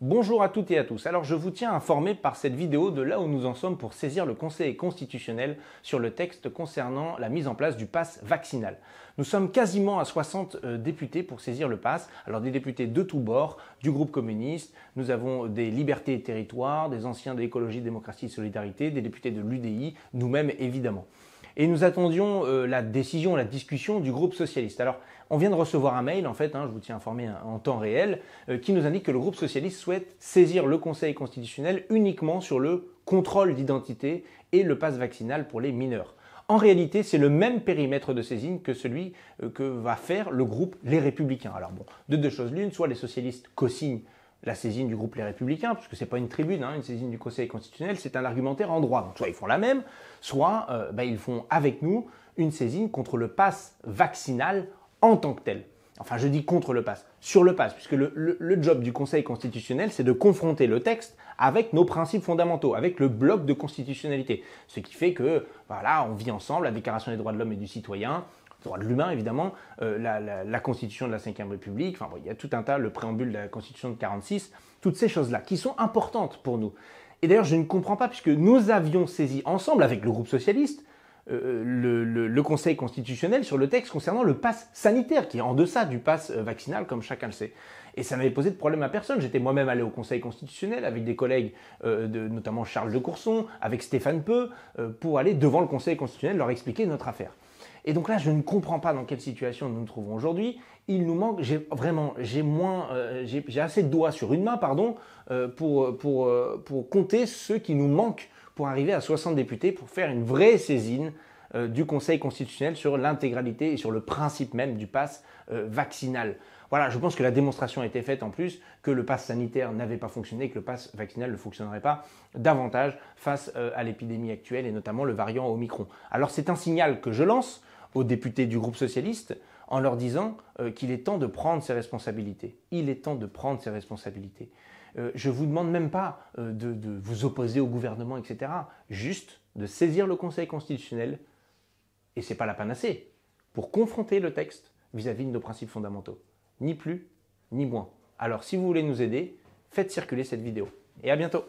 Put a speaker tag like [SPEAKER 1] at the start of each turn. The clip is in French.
[SPEAKER 1] Bonjour à toutes et à tous. Alors je vous tiens informé par cette vidéo de là où nous en sommes pour saisir le Conseil constitutionnel sur le texte concernant la mise en place du pass vaccinal. Nous sommes quasiment à 60 euh, députés pour saisir le pass. Alors des députés de tous bords, du groupe communiste, nous avons des libertés et territoires, des anciens de l'écologie, démocratie et solidarité, des députés de l'UDI, nous-mêmes évidemment. Et nous attendions euh, la décision, la discussion du groupe socialiste. Alors, on vient de recevoir un mail, en fait, hein, je vous tiens informé hein, en temps réel, euh, qui nous indique que le groupe socialiste souhaite saisir le Conseil constitutionnel uniquement sur le contrôle d'identité et le passe vaccinal pour les mineurs. En réalité, c'est le même périmètre de saisine que celui euh, que va faire le groupe Les Républicains. Alors bon, de deux choses l'une, soit les socialistes co-signent la saisine du groupe Les Républicains, puisque ce n'est pas une tribune, hein, une saisine du Conseil constitutionnel, c'est un argumentaire en droit. Donc soit ils font la même, soit euh, ben, ils font avec nous une saisine contre le pass vaccinal en tant que tel. Enfin, je dis contre le pass, sur le pass, puisque le, le job du Conseil constitutionnel, c'est de confronter le texte avec nos principes fondamentaux, avec le bloc de constitutionnalité. Ce qui fait que, voilà, on vit ensemble, la Déclaration des droits de l'homme et du citoyen, droits de l'humain évidemment, euh, la, la, Constitution de la Ve République, enfin il y a tout un tas, le préambule de la Constitution de 46, toutes ces choses-là qui sont importantes pour nous. Et d'ailleurs, je ne comprends pas, puisque nous avions saisi ensemble avec le groupe socialiste euh, le, le, Conseil constitutionnel sur le texte concernant le pass sanitaire, qui est en deçà du pass euh, vaccinal, comme chacun le sait. Et ça n'avait posé de problème à personne. J'étais moi-même allé au Conseil constitutionnel avec des collègues, de, notamment Charles de Courson, avec Stéphane Peu, pour aller devant le Conseil constitutionnel leur expliquer notre affaire. Et donc là, je ne comprends pas dans quelle situation nous nous trouvons aujourd'hui. Il nous manque, j'ai vraiment, j'ai moins, euh, j'ai assez de doigts sur une main, pardon, euh, pour, euh, pour compter ceux qui nous manquent pour arriver à 60 députés, pour faire une vraie saisine euh, du Conseil constitutionnel sur l'intégralité et sur le principe même du pass euh, vaccinal. Voilà, je pense que la démonstration a été faite en plus que le pass sanitaire n'avait pas fonctionné, que le pass vaccinal ne fonctionnerait pas davantage face euh, à l'épidémie actuelle et notamment le variant Omicron. Alors c'est un signal que je lance aux députés du groupe socialiste en leur disant qu'il est temps de prendre ses responsabilités. Il est temps de prendre ses responsabilités. je ne vous demande même pas de, vous opposer au gouvernement, etc. Juste de saisir le Conseil constitutionnel et ce n'est pas la panacée, pour confronter le texte vis à -vis de nos principes fondamentaux. Ni plus, ni moins. Alors si vous voulez nous aider, faites circuler cette vidéo. Et à bientôt